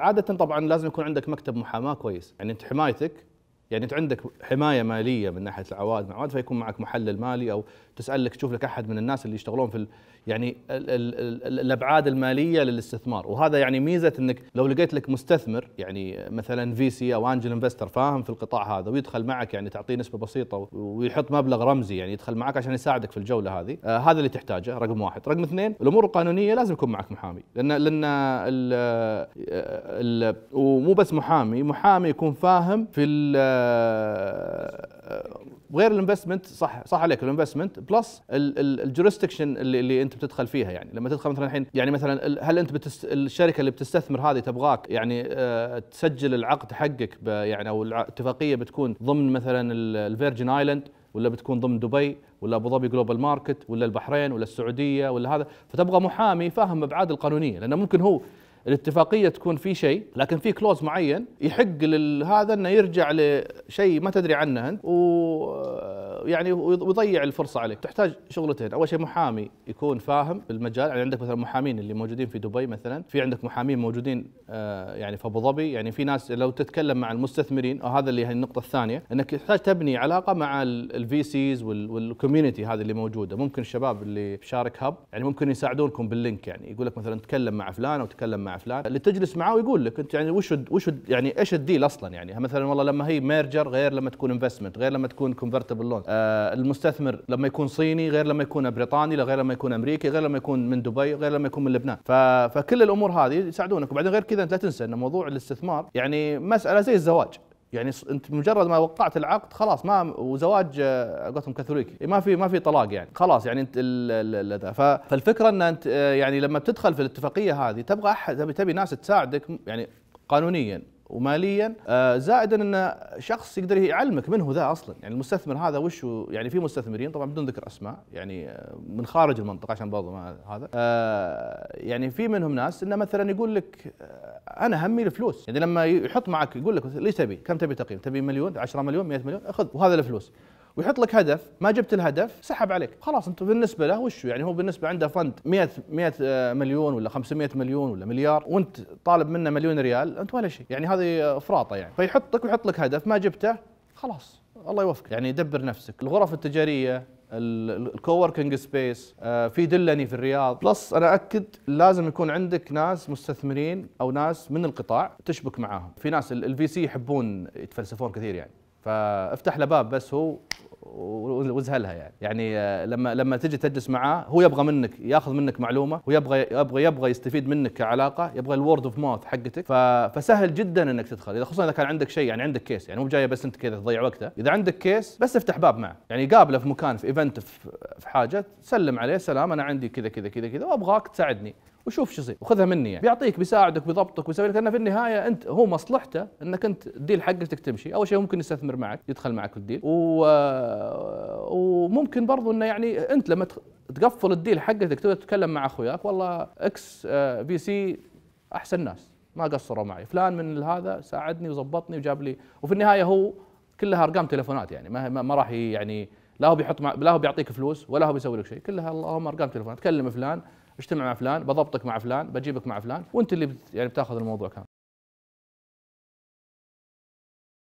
عاده طبعا لازم يكون عندك مكتب محاماه كويس يعني انت حمايتك يعني انت عندك حمايه ماليه من ناحيه العوائد ما العوائد فيكون معك محلل مالي او تسال لك تشوف لك احد من الناس اللي يشتغلون في ال يعني ال ال ال الابعاد الماليه للاستثمار وهذا يعني ميزه انك لو لقيت لك مستثمر يعني مثلا في سي او انجل انفستر فاهم في القطاع هذا ويدخل معك يعني تعطيه نسبه بسيطه ويحط مبلغ رمزي يعني يدخل معك عشان يساعدك في الجوله هذه آه هذا اللي تحتاجه رقم واحد رقم اثنين الامور القانونيه لازم يكون معك محامي لان لان ال ال ومو بس محامي محامي يكون فاهم في آه، آه، غير الانفستمنت صح صح عليك الانفستمنت بلس الجورستكشن اللي, اللي انت بتدخل فيها يعني لما تدخل مثلا الحين يعني مثلا هل انت بتست الشركه اللي بتستثمر هذه تبغاك يعني أه تسجل العقد حقك يعني او الاتفاقيه بتكون ضمن مثلا الفيرجن ايلاند ولا بتكون ضمن دبي ولا ابو ظبي جلوبال ماركت ولا البحرين ولا السعوديه ولا هذا فتبغى محامي فاهم ابعاد القانونيه لانه ممكن هو الاتفاقيه تكون في شيء لكن في كلوز معين يحق لهذا انه يرجع لشيء ما تدري عنه انت و يعني ويضيع الفرصه عليك تحتاج شغلتين اول شيء محامي يكون فاهم بالمجال يعني عندك مثلا محامين اللي موجودين في دبي مثلا في عندك محامين موجودين آه، يعني في ابو ظبي يعني في ناس لو تتكلم مع المستثمرين وهذا آه، اللي هي النقطه الثانيه انك تحتاج تبني علاقه مع الفي سيز والكوميونتي هذه اللي موجوده ممكن الشباب اللي شارك هب يعني ممكن يساعدونكم باللينك يعني يقول لك مثلا تكلم مع فلان او تكلم مع فلان اللي تجلس معاه ويقول لك انت يعني وش وش يعني ايش الديل اصلا يعني مثلا والله لما هي ميرجر غير لما تكون انفستمنت غير لما تكون كونفرتبل لون آه، المستثمر لما يكون صيني غير لما يكون بريطاني غير لما يكون امريكي غير لما يكون من دبي غير لما يكون من لبنان فكل الامور هذه يساعدونك وبعدين غير كذا انت لا تنسى ان موضوع الاستثمار يعني مساله زي الزواج يعني انت مجرد ما وقعت العقد خلاص ما وزواج آه، قلتهم كاثوليكي ما في ما في طلاق يعني خلاص يعني انت فالفكره ان انت آه، يعني لما بتدخل في الاتفاقيه هذه تبغى احد تبي ناس تساعدك يعني قانونيا وماليا آه، زائدا انه شخص يقدر يعلمك من هو ذا اصلا يعني المستثمر هذا وش يعني في مستثمرين طبعا بدون ذكر اسماء يعني آه، من خارج المنطقه عشان برضو ما هذا آه، يعني في منهم ناس انه مثلا يقول لك انا همي الفلوس يعني لما يحط معك يقول لك ليش تبي كم تبي تقييم تبي مليون 10 مليون 100 مليون خذ وهذا الفلوس ويحط لك هدف ما جبت الهدف سحب عليك خلاص انت بالنسبه له وشو يعني هو بالنسبه عنده فند 100 100 آه، مليون ولا 500 مليون ولا مليار وانت طالب منه مليون ريال انت ولا شيء يعني هذه افراطه آه، يعني فيحطك ويحط لك هدف ما جبته خلاص الله يوفقك يعني دبر نفسك الغرف التجاريه الكووركينج سبيس آه، في دلني في الرياض بلس انا اكد لازم يكون عندك ناس مستثمرين او ناس من القطاع تشبك معاهم في ناس الفي سي يحبون يتفلسفون كثير يعني فافتح له باب بس هو وزهلها يعني يعني آه، لما لما تجي تجلس معاه هو يبغى منك ياخذ منك معلومه ويبغى يبغى يبغى يستفيد منك كعلاقه يبغى الورد اوف ماوث حقتك فسهل جدا انك تدخل اذا خصوصا اذا كان عندك شيء يعني عندك كيس يعني مو جايه بس انت كذا تضيع وقته اذا عندك كيس بس افتح باب معه يعني قابله في مكان في ايفنت في حاجه سلم عليه سلام انا عندي كذا كذا كذا كذا وابغاك تساعدني وشوف شو يصير وخذها مني يعني بيعطيك بيساعدك بيضبطك بيسوي لك في النهايه انت هو مصلحته انك انت الديل حقتك تمشي اول شيء ممكن يستثمر معك يدخل معك في الديل و... وممكن برضو انه يعني انت لما تقفل الديل حقتك تقدر تتكلم مع اخوياك والله اكس في سي احسن ناس ما قصروا معي فلان من هذا ساعدني وزبطني وجاب لي وفي النهايه هو كلها ارقام تليفونات يعني ما ما راح يعني لا هو بيحط لا هو بيعطيك فلوس ولا هو بيسوي لك شيء كلها اللهم ارقام تليفونات كلم فلان اجتمع مع فلان بضبطك مع فلان بجيبك مع فلان وانت اللي بت يعني بتاخذ الموضوع كامل